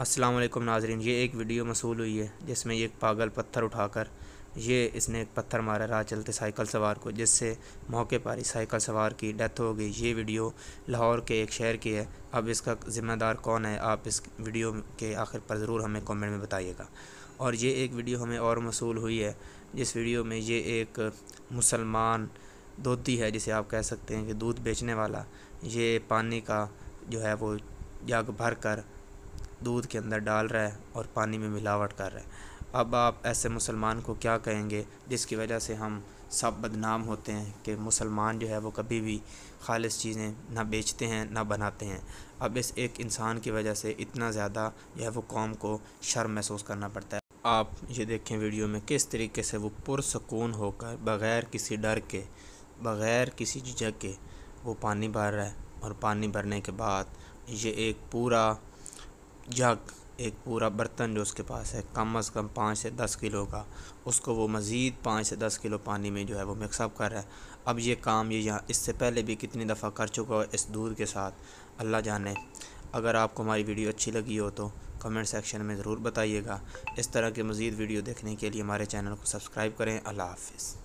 असलम नाजरीन ये एक वीडियो मसूल हुई है जिसमें ये एक पागल पत्थर उठाकर ये इसने एक पत्थर मारा रहा चलते साइकिल सवार को जिससे मौके पर ही साइकिल सवार की डेथ हो गई ये वीडियो लाहौर के एक शहर की है अब इसका ज़िम्मेदार कौन है आप इस वीडियो के आखिर पर ज़रूर हमें कमेंट में बताइएगा और ये एक वीडियो हमें और मसूल हुई है जिस वीडियो में ये एक मुसलमान धोती है जिसे आप कह सकते हैं कि दूध बेचने वाला ये पानी का जो है वो जग भर कर दूध के अंदर डाल रहा है और पानी में मिलावट कर रहा है अब आप ऐसे मुसलमान को क्या कहेंगे जिसकी वजह से हम सब बदनाम होते हैं कि मुसलमान जो है वो कभी भी खालिश चीज़ें ना बेचते हैं ना बनाते हैं अब इस एक इंसान की वजह से इतना ज़्यादा जो है वो कौम को शर्म महसूस करना पड़ता है आप ये देखें वीडियो में किस तरीके से वो पुरसकून होकर बग़ैर किसी डर के बग़ैर किसी झिझक के वो पानी भर रहा है और पानी भरने के बाद ये एक पूरा जग एक पूरा बर्तन जो उसके पास है कम अज़ कम पाँच से दस किलो का उसको वो मज़ीद पाँच से दस किलो पानी में जो है वो मिक्सअप कर रहा है अब ये काम ये यहाँ इससे पहले भी कितनी दफ़ा कर चुका है इस दूध के साथ अल्लाह जाने अगर आपको हमारी वीडियो अच्छी लगी हो तो कमेंट सेक्शन में ज़रूर बताइएगा इस तरह के मज़ीद वीडियो देखने के लिए हमारे चैनल को सब्सक्राइब करें अल्लाह हाफिज़